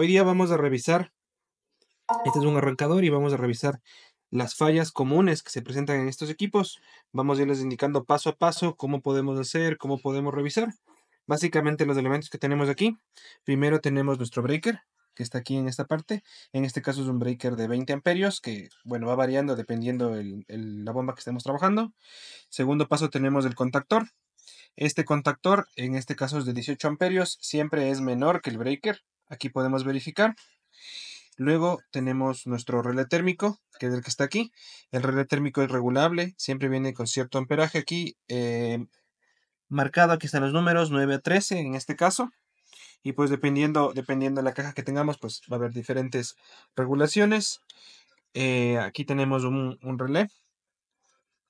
Hoy día vamos a revisar, este es un arrancador y vamos a revisar las fallas comunes que se presentan en estos equipos. Vamos a irles indicando paso a paso cómo podemos hacer, cómo podemos revisar. Básicamente los elementos que tenemos aquí. Primero tenemos nuestro breaker, que está aquí en esta parte. En este caso es un breaker de 20 amperios, que bueno, va variando dependiendo de la bomba que estemos trabajando. Segundo paso tenemos el contactor. Este contactor, en este caso es de 18 amperios, siempre es menor que el breaker. Aquí podemos verificar. Luego tenemos nuestro relé térmico, que es el que está aquí. El relé térmico es regulable, siempre viene con cierto amperaje aquí. Em, marcado, aquí están los números 9 a 13 en este caso. Y pues dependiendo, dependiendo de la caja que tengamos, pues va a haber diferentes regulaciones. Eh, aquí tenemos un, un relé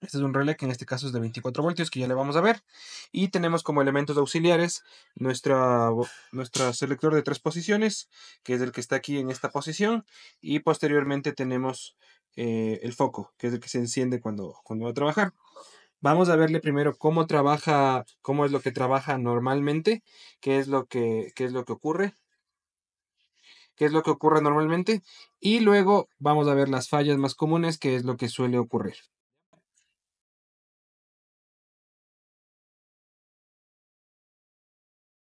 este es un relé que en este caso es de 24 voltios, que ya le vamos a ver. Y tenemos como elementos auxiliares nuestra, nuestro selector de tres posiciones, que es el que está aquí en esta posición. Y posteriormente tenemos eh, el foco, que es el que se enciende cuando, cuando va a trabajar. Vamos a verle primero cómo trabaja, cómo es lo que trabaja normalmente, qué es lo que, qué es lo que ocurre, qué es lo que ocurre normalmente, y luego vamos a ver las fallas más comunes, qué es lo que suele ocurrir.